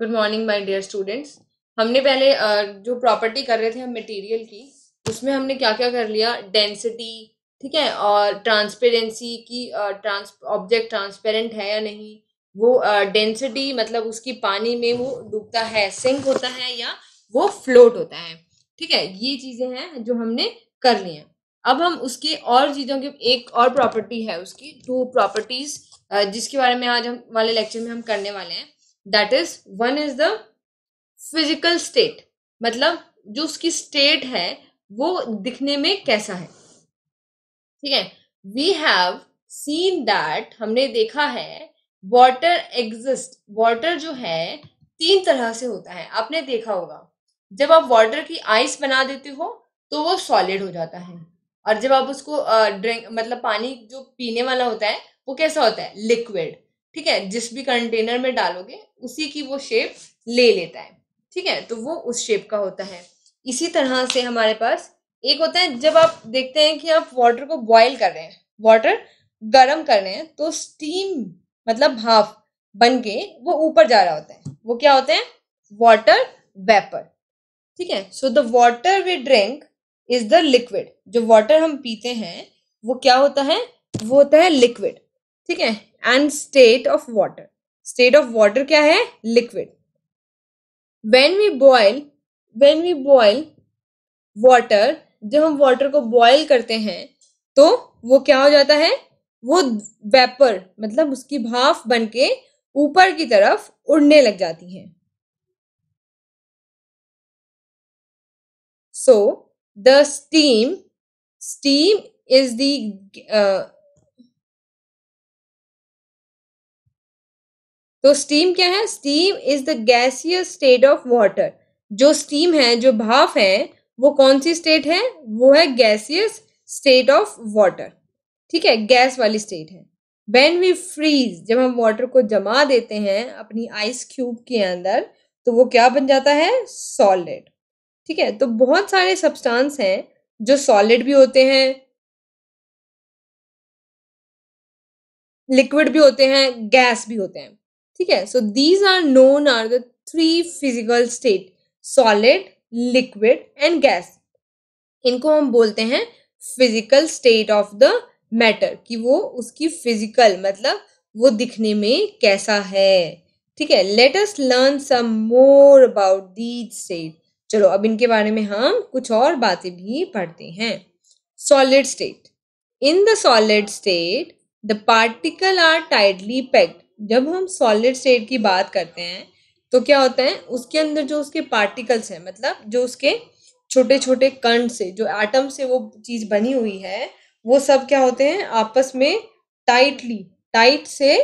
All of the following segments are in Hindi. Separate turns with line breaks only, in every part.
good morning my dear students हमने पहले जो प्रॉपर्टी कर रहे थे हम मटेरियल की उसमें हमने क्या क्या कर लिया डेंसिटी ठीक है और ट्रांसपेरेंसी की ट्रांस ऑब्जेक्ट ट्रांसपेरेंट है या नहीं वो डेंसिटी मतलब उसकी पानी में वो डूबता है सिंक होता है या वो फ्लोट होता है ठीक है ये चीज़ें हैं जो हमने कर ली हैं अब हम उसके और चीज़ों की एक और प्रॉपर्टी है उसकी टू प्रॉपर्टीज़ जिसके बारे में आज हम वाले लेक्चर में हम करने वाले हैं that is one is the physical state मतलब जो उसकी स्टेट है वो दिखने में कैसा है ठीक है वी हैव सीन दैट हमने देखा है वॉटर एग्जिस्ट वॉटर जो है तीन तरह से होता है आपने देखा होगा जब आप वाटर की आइस बना देते हो तो वो सॉलिड हो जाता है और जब आप उसको ड्रिंक मतलब पानी जो पीने वाला होता है वो कैसा होता है लिक्विड ठीक है जिस भी कंटेनर में डालोगे उसी की वो शेप ले लेता है ठीक है तो वो उस शेप का होता है इसी तरह से हमारे पास एक होता है जब आप देखते हैं कि आप वाटर को बॉयल कर रहे हैं वाटर गर्म कर रहे हैं तो स्टीम मतलब भाप बन के वो ऊपर जा रहा होता है वो क्या होते हैं वाटर वेपर ठीक है so the water we drink is the liquid जो वाटर हम पीते हैं वो क्या होता है वो होता है लिक्विड ठीक है and state of water state of water क्या है liquid when we boil when we boil water जब हम वॉटर को बॉयल करते हैं तो वो क्या हो जाता है वो वेपर मतलब उसकी भाफ बन के
ऊपर की तरफ उड़ने लग जाती है so the steam steam is the तो स्टीम क्या है steam is the gaseous state of water जो स्टीम है जो
भाप है वो कौन सी स्टेट है वो है गैसियस स्टेट ऑफ वाटर ठीक है गैस वाली स्टेट है वेन वी फ्रीज जब हम वाटर को जमा देते हैं अपनी आइस क्यूब के अंदर तो वो क्या बन जाता है सॉलिड
ठीक है तो बहुत सारे सब्सटेंस हैं जो सॉलिड भी होते हैं लिक्विड भी होते हैं गैस भी होते हैं ठीक है so these are known are the three physical state solid
liquid and gas इनको हम बोलते हैं physical state of the matter कि वो उसकी फिजिकल मतलब वो दिखने में कैसा है ठीक है let us learn some more about these state चलो अब इनके बारे में हम कुछ और बातें भी पढ़ते हैं solid state in the solid state the particle are tightly packed जब हम सॉलिड स्टेट की बात करते हैं तो क्या होता है उसके अंदर जो उसके पार्टिकल्स हैं मतलब जो उसके छोटे छोटे कण से जो एटम से वो चीज़ बनी हुई है वो सब क्या होते हैं आपस में टाइटली टाइट से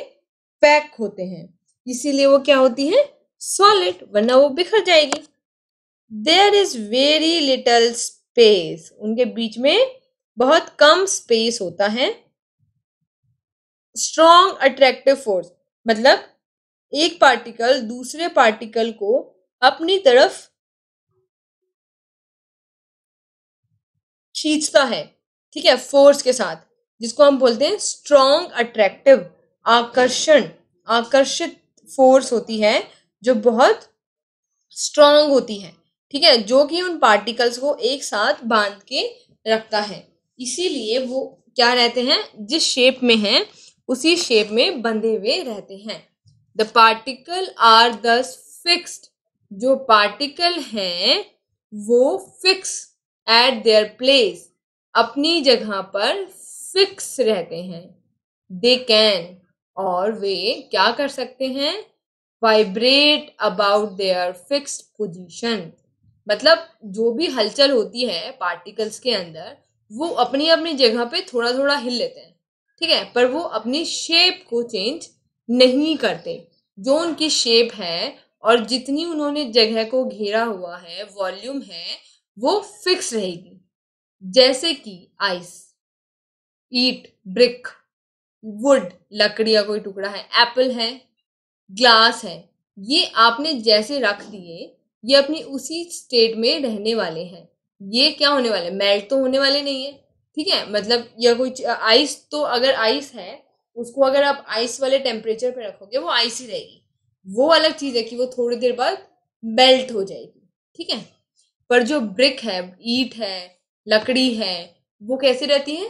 पैक होते हैं इसीलिए वो क्या होती है सॉलिड वरना वो बिखर जाएगी there is very little space उनके बीच में बहुत कम स्पेस होता है स्ट्रॉन्ग अट्रैक्टिव फोर्स मतलब
एक पार्टिकल दूसरे पार्टिकल को अपनी तरफ खींचता है ठीक है फोर्स के साथ जिसको हम बोलते हैं स्ट्रॉन्ग अट्रैक्टिव आकर्षण आकर्षित
फोर्स होती है जो बहुत स्ट्रांग होती है ठीक है जो कि उन पार्टिकल्स को एक साथ बांध के रखता है इसीलिए वो क्या रहते हैं जिस शेप में है उसी शेप में बंधे हुए रहते हैं the particle are thus fixed जो पार्टिकल हैं वो फिक्स एट देयर प्लेस अपनी जगह पर फिक्स रहते हैं दे कैन और वे क्या कर सकते हैं vibrate about their fix position मतलब जो भी हलचल होती है पार्टिकल्स के अंदर वो अपनी अपनी जगह पे थोड़ा थोड़ा हिल लेते हैं ठीक है पर वो अपनी शेप को चेंज नहीं करते जो उनकी शेप है और जितनी उन्होंने जगह को घेरा हुआ है वॉल्यूम है
वो फिक्स रहेगी जैसे कि आइस ईट ब्रिक वुड लकड़ी का कोई टुकड़ा है एप्पल है
ग्लास है ये आपने जैसे रख दिए ये अपनी उसी स्टेट में रहने वाले हैं ये क्या होने वाले मेल्ट तो होने वाले नहीं है ठीक है मतलब या कोई आइस तो अगर आइस है उसको अगर आप आइस वाले टेम्परेचर पे रखोगे वो आइस ही रहेगी वो अलग चीज़ है कि वो थोड़ी देर बाद मेल्ट हो जाएगी ठीक है
पर जो ब्रिक है ईट है लकड़ी है वो कैसे रहती है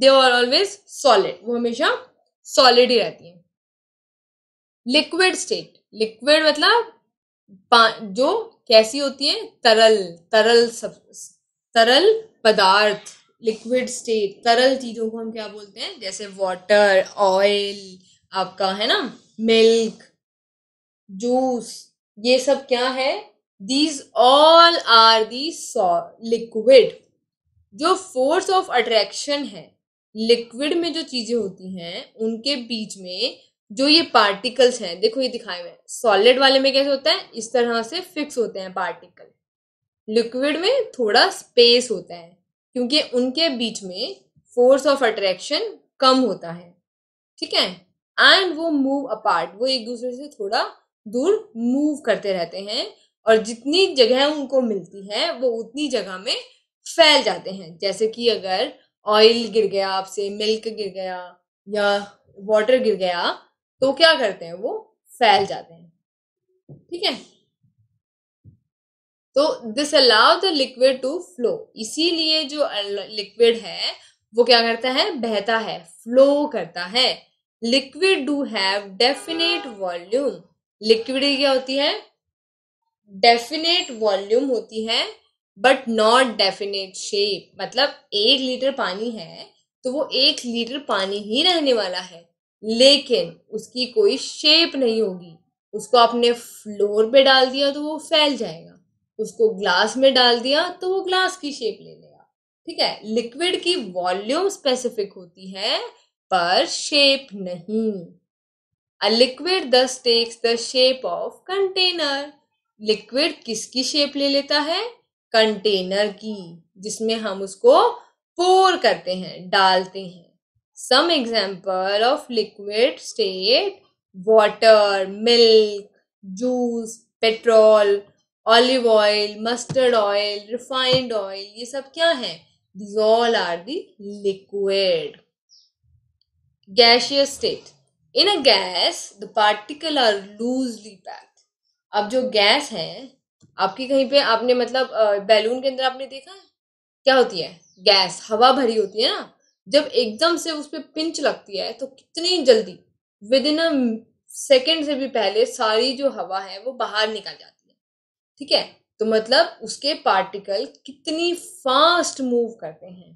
दे आर ऑलवेज सॉलिड वो हमेशा सॉलिड ही रहती है लिक्विड स्टेट लिक्विड
मतलब जो कैसी होती है तरल तरल सब तरल पदार्थ लिक्विड स्टेट तरल चीजों को हम क्या बोलते हैं जैसे वाटर ऑयल आपका है ना मिल्क जूस ये सब क्या है these all are the liquid जो फोर्स ऑफ अट्रैक्शन है लिक्विड में जो चीजें होती हैं उनके बीच में जो ये पार्टिकल्स हैं देखो ये दिखाए हुए सॉलिड वाले में कैसे होता है इस तरह से फिक्स होते हैं पार्टिकल लिक्विड में थोड़ा स्पेस होता है क्योंकि उनके बीच में फोर्स ऑफ अट्रैक्शन कम होता है ठीक है एंड वो मूव अपार्ट वो एक दूसरे से थोड़ा दूर मूव करते रहते हैं और जितनी जगह उनको मिलती है वो उतनी जगह में फैल जाते हैं जैसे कि अगर ऑयल गिर गया आपसे मिल्क गिर गया
या वाटर गिर गया तो क्या करते हैं वो फैल जाते हैं ठीक है तो this allow the liquid to
flow इसीलिए जो लिक्विड है वो क्या करता है बहता है फ्लो करता है liquid do have definite volume liquid क्या होती है डेफिनेट वॉल्यूम होती है बट नॉट डेफिनेट शेप मतलब एक लीटर पानी है तो वो एक लीटर पानी ही रहने वाला है लेकिन उसकी कोई शेप नहीं होगी उसको आपने फ्लोर पे डाल दिया तो वो फैल जाएगा उसको ग्लास में डाल दिया तो वो ग्लास की शेप ले लेगा ठीक है लिक्विड की वॉल्यूम स्पेसिफिक होती है पर शेप नहीं a liquid thus takes the shape of container liquid किसकी शेप ले लेता है कंटेनर की जिसमें हम उसको पोर करते हैं डालते हैं some example of liquid state water milk juice petrol olive oil mustard oil refined oil ये सब क्या है these all are the liquid gaseous state in a gas the particle are loosely packed अब जो गैस है आपकी कहीं पे आपने मतलब बैलून के अंदर आपने देखा है क्या होती है गैस हवा भरी होती है ना जब एकदम से उस पर पिंच लगती है तो कितनी जल्दी विद इन अ सेकेंड से भी पहले सारी जो हवा है वो बाहर निकल जाती है ठीक है तो मतलब उसके पार्टिकल कितनी फास्ट मूव करते हैं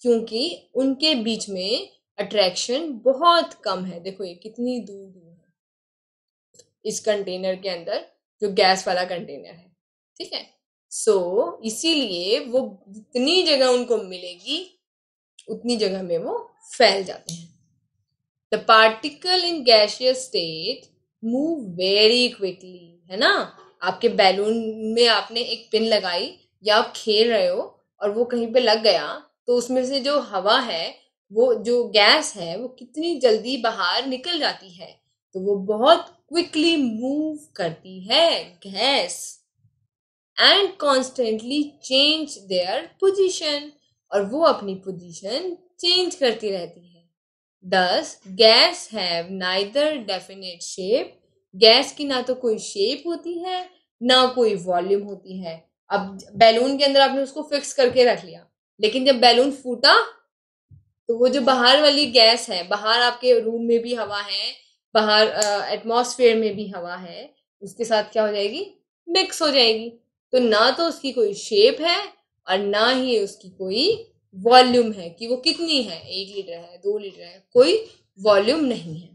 क्योंकि उनके बीच में अट्रैक्शन बहुत कम है देखो ये कितनी दूर दूर है इस कंटेनर के अंदर जो गैस वाला कंटेनर है ठीक है सो so, इसीलिए वो जितनी जगह उनको मिलेगी उतनी जगह में वो फैल जाते हैं the particle in gaseous state move very quickly है ना आपके बैलून में आपने एक पिन लगाई या आप खेल रहे हो और वो कहीं पे लग गया तो उसमें से जो हवा है वो जो गैस है वो कितनी जल्दी बाहर निकल जाती है तो वो बहुत क्विकली मूव करती है gas and constantly change their position और वो अपनी पोजीशन चेंज करती रहती है thus gas have neither definite shape gas की ना तो कोई शेप होती है ना कोई वॉल्यूम होती है अब बैलून के अंदर आपने उसको फिक्स करके रख लिया लेकिन जब बैलून फूटा तो वो जो बाहर वाली गैस है बाहर आपके रूम में भी हवा है बाहर एटमोसफेयर में भी हवा है उसके साथ क्या हो जाएगी मिक्स हो जाएगी तो ना तो उसकी कोई शेप है અનાહીયે ઉસકી કોઈ વોલ્યુમ હે કી વો કિતની હે 1 લિટર હે 2 લિટર હે કોઈ વોલ્યુમ નહીં હે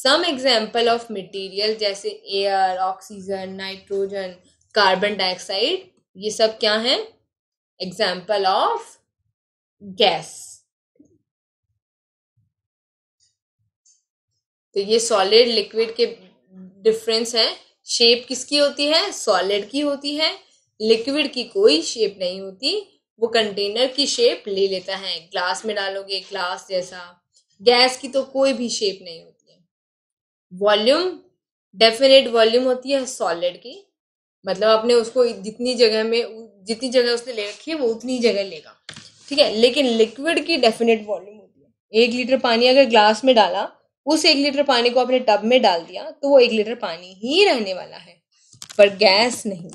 સમ એક્ઝામ્પલ ઓફ મટીરિયલ જૈસે air oxygen nitrogen carbon dioxide યે સબ ક્યા હે
એક્ઝામ્પલ ઓફ ગેસ તો યે સોલિડ લિક્વિડ કે ડિફરન્સ હે
શેપ કિસકી હોતી હે સોલિડ કી હોતી હે लिक्विड की कोई शेप नहीं होती वो कंटेनर की शेप ले लेता है ग्लास में डालोगे ग्लास जैसा गैस की तो कोई भी शेप नहीं होती है वॉल्यूम डेफिनेट वॉल्यूम होती है सॉलिड की मतलब आपने उसको जितनी जगह में जितनी जगह उसने ले रखी है वो उतनी जगह लेगा ठीक है लेकिन लिक्विड की डेफिनेट वॉल्यूम होती है एक लीटर पानी अगर ग्लास में डाला उस एक लीटर पानी को आपने टब में डाल दिया तो वो एक लीटर पानी ही रहने वाला है पर गैस नहीं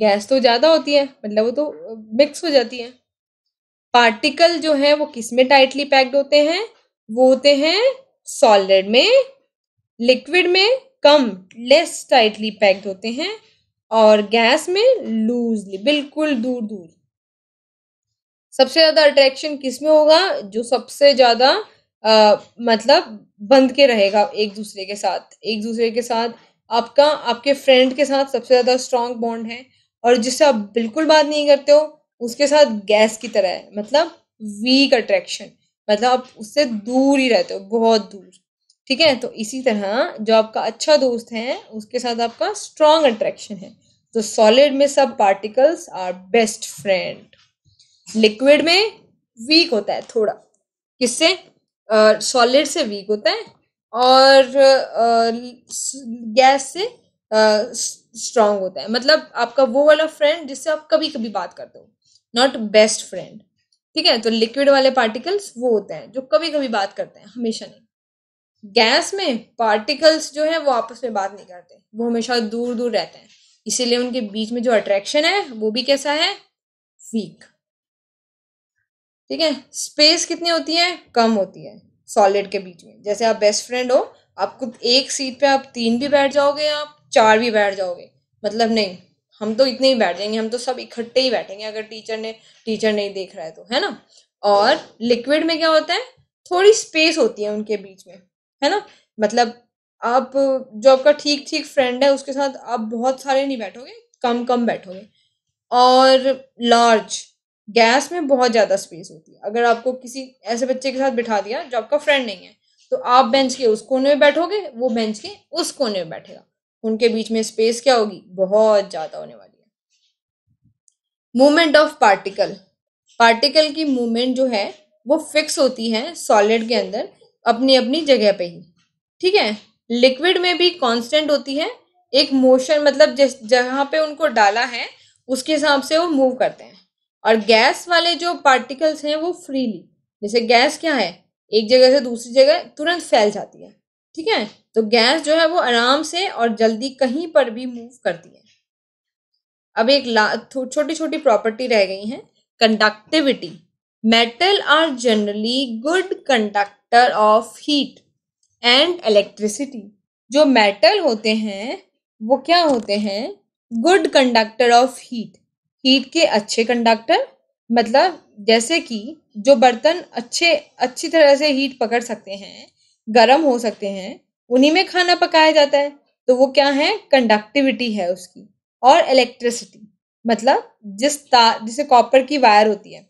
गैस तो ज्यादा होती है मतलब वो तो मिक्स हो जाती है पार्टिकल जो है वो किस में टाइटली पैक्ड होते हैं वो होते हैं सॉलिड में लिक्विड में कम लेस टाइटली पैक्ड होते हैं और गैस में लूजली बिल्कुल दूर दूर सबसे ज्यादा अट्रैक्शन किस में होगा जो सबसे ज्यादा मतलब बंध के रहेगा एक दूसरे के साथ एक दूसरे के साथ आपका आपके फ्रेंड के साथ सबसे ज्यादा स्ट्रांग बॉन्ड है और जिससे आप बिल्कुल बात नहीं करते हो उसके साथ गैस की तरह है मतलब वीक अट्रैक्शन मतलब आप उससे दूर ही रहते हो बहुत दूर ठीक है तो इसी तरह जो आपका अच्छा दोस्त है उसके साथ आपका स्ट्रांग अट्रैक्शन है तो सॉलिड में सब particles are best friend liquid में वीक होता है थोड़ा किससे सॉलिड uh, से वीक होता है और गैस uh, से स्ट्रांग होता है मतलब आपका वो वाला फ्रेंड जिससे आप कभी कभी बात करते हो नॉट बेस्ट फ्रेंड ठीक है तो लिक्विड वाले पार्टिकल्स वो होते हैं जो कभी कभी बात करते हैं हमेशा नहीं गैस में पार्टिकल्स जो है वो आपस में बात नहीं करते वो हमेशा दूर दूर रहते हैं इसीलिए उनके बीच में जो अट्रैक्शन है वो भी कैसा है वीक ठीक है स्पेस कितनी होती है कम होती है सॉलिड के बीच में जैसे आप बेस्ट फ्रेंड हो आप खुद एक सीट पे आप तीन भी बैठ जाओगे आप चार भी बैठ जाओगे मतलब नहीं हम तो इतने ही बैठ जाएंगे हम तो सब इकट्ठे ही बैठेंगे अगर टीचर ने टीचर नहीं देख रहा है तो है ना और लिक्विड में क्या होता है थोड़ी स्पेस होती है उनके बीच में है ना मतलब आप जो आपका ठीक ठीक फ्रेंड है उसके साथ आप बहुत सारे नहीं बैठोगे कम कम बैठोगे और लार्ज गैस में बहुत ज़्यादा स्पेस होती है अगर आपको किसी ऐसे बच्चे के साथ बिठा दिया जो आपका फ्रेंड नहीं है तो आप बेंच के उस कोने में बैठोगे वो बेंच के उस कोने में बैठेगा उनके बीच में स्पेस क्या होगी बहुत ज़्यादा होने वाली है मूवमेंट ऑफ पार्टिकल पार्टिकल की मूवमेंट जो है वो फिक्स होती है सॉलिड के अंदर अपनी अपनी जगह पे ही ठीक है लिक्विड में भी कांस्टेंट होती है एक मोशन मतलब जिस जहाँ पे उनको डाला है उसके हिसाब से वो मूव करते हैं और गैस वाले जो पार्टिकल्स हैं वो फ्रीली जैसे गैस क्या है एक जगह से दूसरी जगह तुरंत फैल जाती है ठीक है तो गैस जो है वो आराम से और जल्दी कहीं पर भी मूव करती है अब एक छोटी छोटी प्रॉपर्टी रह गई है conductivity metal are generally good conductor of heat and electricity जो मेटल होते हैं वो क्या होते हैं good conductor of heat heat के अच्छे कंडक्टर मतलब जैसे कि जो बर्तन अच्छे अच्छी तरह से हीट पकड़ सकते हैं गर्म हो सकते हैं उन्हीं में खाना पकाया जाता है तो वो क्या है कंडक्टिविटी है उसकी और इलेक्ट्रिसिटी मतलब जिस तार जिसे कॉपर की वायर होती है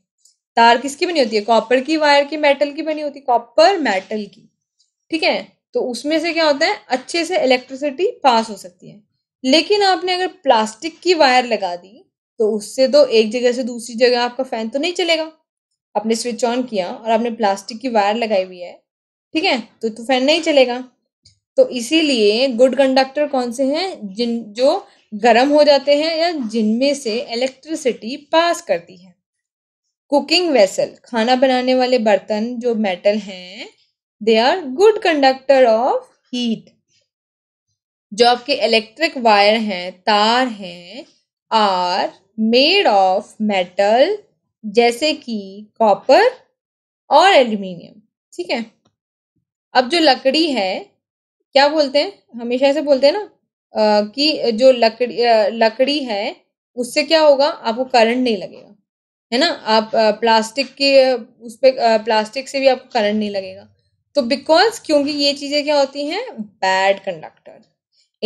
तार किसकी बनी होती है कॉपर की वायर की मेटल की बनी होती है कॉपर मेटल की ठीक है तो उसमें से क्या होता है अच्छे से इलेक्ट्रिसिटी पास हो सकती है लेकिन आपने अगर प्लास्टिक की वायर लगा दी तो उससे तो एक जगह से दूसरी जगह आपका फैन तो नहीं चलेगा आपने स्विच ऑन किया और आपने प्लास्टिक की वायर लगाई हुई है ठीक है तो तो फैन नहीं चलेगा तो इसीलिए गुड कंडक्टर कौन से हैं जिन जो गर्म हो जाते हैं या जिनमें से इलेक्ट्रिसिटी पास करती है कुकिंग वेसल खाना बनाने वाले बर्तन जो मेटल हैं they are good conductor of heat जो आपके इलेक्ट्रिक वायर हैं तार हैं आर मेड ऑफ मेटल जैसे कि कॉपर और एल्यूमिनियम ठीक है अब जो लकड़ी है क्या बोलते हैं हमेशा ऐसे बोलते हैं ना आ, कि जो लकड़ी आ, लकड़ी है उससे क्या होगा आपको करंट नहीं लगेगा है ना आप आ, प्लास्टिक के उस पर प्लास्टिक से भी आपको करंट नहीं लगेगा तो बिकॉज क्योंकि ये चीज़ें क्या होती हैं बैड कंडक्टर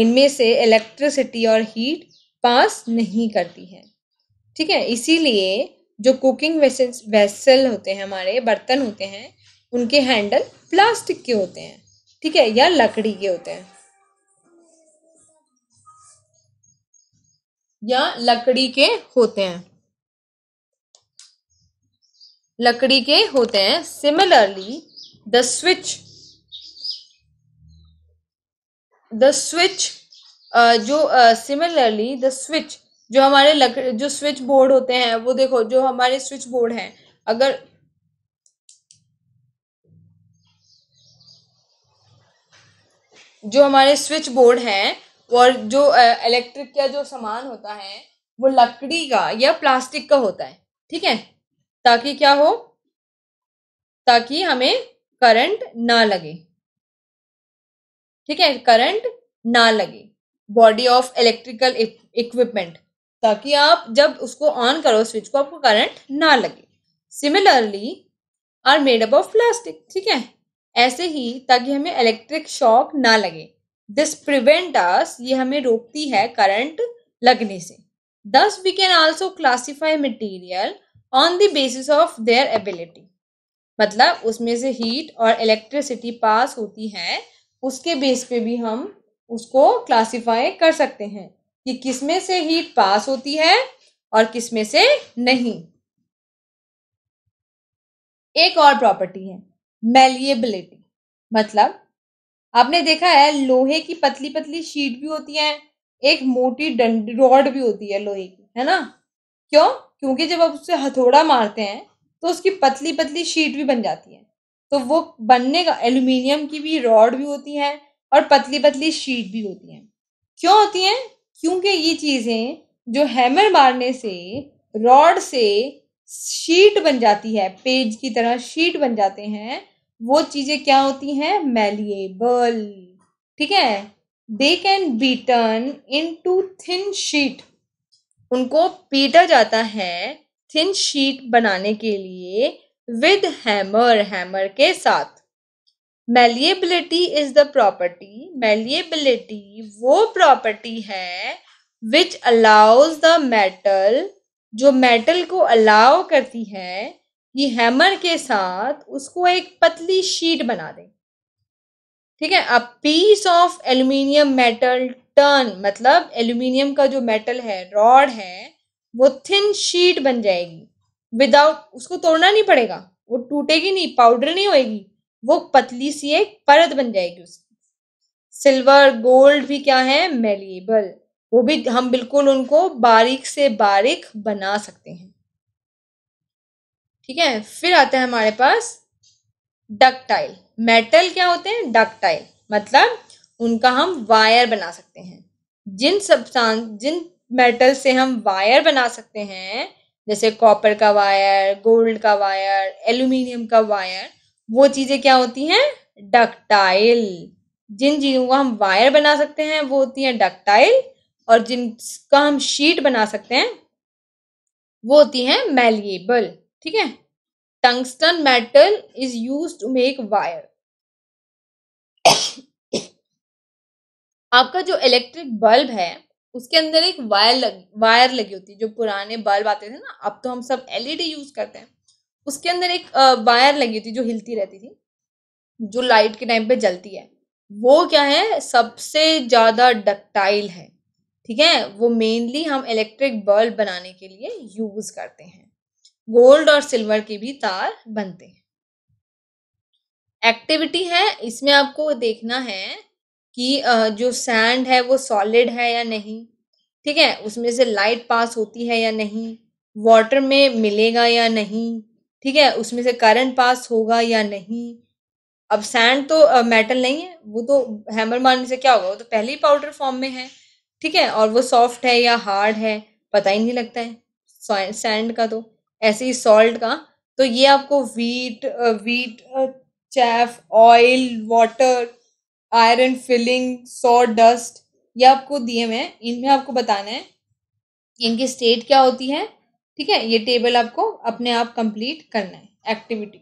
इनमें से इलेक्ट्रिसिटी और हीट पास नहीं करती है ठीक है इसीलिए जो कुकिंग वेसल वेसल होते हैं हमारे बर्तन होते हैं उनके हैंडल प्लास्टिक के होते हैं ठीक है या लकड़ी के होते हैं
या लकड़ी के होते हैं लकड़ी के होते हैं similarly
the switch the switch जो सिमिलरली द स्विच जो हमारे लकड़ी जो स्विच बोर्ड होते हैं वो देखो जो हमारे स्विच बोर्ड हैं अगर जो हमारे स्विच बोर्ड हैं और जो इलेक्ट्रिक का जो सामान होता है वो लकड़ी का या प्लास्टिक
का होता है ठीक है ताकि क्या हो ताकि हमें करंट ना लगे ठीक है करंट ना
लगे बॉडी ऑफ इलेक्ट्रिकल इक्विपमेंट ताकि आप जब उसको ऑन करो स्विच को आपको करंट ना लगे similarly are made up of plastic ठीक है ऐसे ही ताकि हमें इलेक्ट्रिक शॉक ना लगे दिस प्रिवेंट अस ये हमें रोकती है करंट लगने से thus we can also classify material on the basis of their ability मतलब उसमें से हीट और इलेक्ट्रिसिटी पास होती है उसके बेस पे भी हम उसको क्लासीफाई कर सकते हैं कि किसमें से हीट पास होती है और किसमें से
नहीं एक और प्रॉपर्टी है मेलिएबिलिटी मतलब आपने देखा है लोहे की पतली पतली शीट
भी होती है एक मोटी रॉड भी होती है लोहे की है ना क्यों क्योंकि जब आप उससे हथौड़ा मारते हैं तो उसकी पतली पतली शीट भी बन जाती है तो वो बनने का एल्यूमिनियम की भी रॉड भी होती है और पतली पतली शीट भी होती है क्यों होती हैं क्योंकि ये चीज़ें जो हैमर मारने से रॉड से शीट बन जाती है पेज की तरह शीट बन जाते हैं वो चीजें क्या होती हैं मेलिएबल ठीक है they can be turn into thin sheet उनको पीटा जाता है थिन शीट बनाने के लिए विद हैमर हैमर के साथ malleability is the property malleability वो प्रॉपर्टी है विच अलाउज द मेटल जो मेटल को अलाव करती है कि हैमर के साथ उसको एक पतली शीट बना दें ठीक है अब piece of aluminium metal turn मतलब एल्यूमिनियम का जो मेटल है रॉड है वो थिन शीट बन जाएगी विदाउट उसको तोड़ना नहीं पड़ेगा वो टूटेगी नहीं पाउडर नहीं होएगी वो पतली सी एक परत बन जाएगी उसकी सिल्वर गोल्ड भी क्या है मेलिएबल वो भी हम बिल्कुल उनको बारीक से बारीक बना सकते हैं ठीक है फिर आता है हमारे पास डक्टाइल मेटल क्या होते हैं डक्टाइल मतलब उनका हम वायर बना सकते हैं जिन सब्सटांस जिन मेटल से हम वायर बना सकते हैं जैसे कॉपर का वायर गोल्ड का वायर एल्यूमिनियम का वायर वो चीज़ें क्या होती हैं डक्टाइल जिन चीज़ों का हम वायर बना सकते हैं वो होती हैं डक्टाइल और जिनका हम शीट बना सकते हैं
वो होती है मेलिएबल ठीक है tungsten metal is use to make wire आपका जो इलेक्ट्रिक बल्ब है उसके अंदर एक वायर लग वायर लगी होती है जो पुराने बल्ब आते थे
ना अब तो हम सब एलईडी यूज करते हैं उसके अंदर एक वायर लगी होती जो हिलती रहती थी जो लाइट के टाइम पे जलती है वो क्या है सबसे ज्यादा डक्टाइल है ठीक है वो मेनली हम इलेक्ट्रिक बल्ब बनाने के लिए यूज करते हैं गोल्ड और सिल्वर के भी तार बनते हैं एक्टिविटी है इसमें आपको देखना है कि जो सैंड है वो सॉलिड है या नहीं ठीक है उसमें से लाइट पास होती है या नहीं वाटर में मिलेगा या नहीं ठीक है उसमें से करंट पास होगा या नहीं अब सैंड तो मेटल नहीं है वो तो हैमर मारने से क्या होगा वो तो पहले ही पाउडर फॉर्म में है ठीक है और वो सॉफ्ट है या हार्ड है पता ही नहीं लगता है सैंड का तो ऐसे ही सॉल्ट का तो ये आपको wheat wheat chaff oil water iron filing sawdust ये आपको दिए हुए हैं इनमें आपको बताना है इनकी स्टेट क्या होती है ठीक
है ये टेबल आपको अपने आप कंप्लीट करना है एक्टिविटी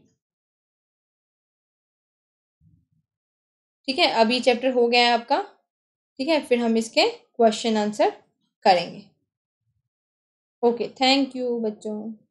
ठीक है अभी चैप्टर हो गया है आपका ठीक है फिर हम इसके क्वेश्चन आंसर करेंगे ओके थैंक यू बच्चों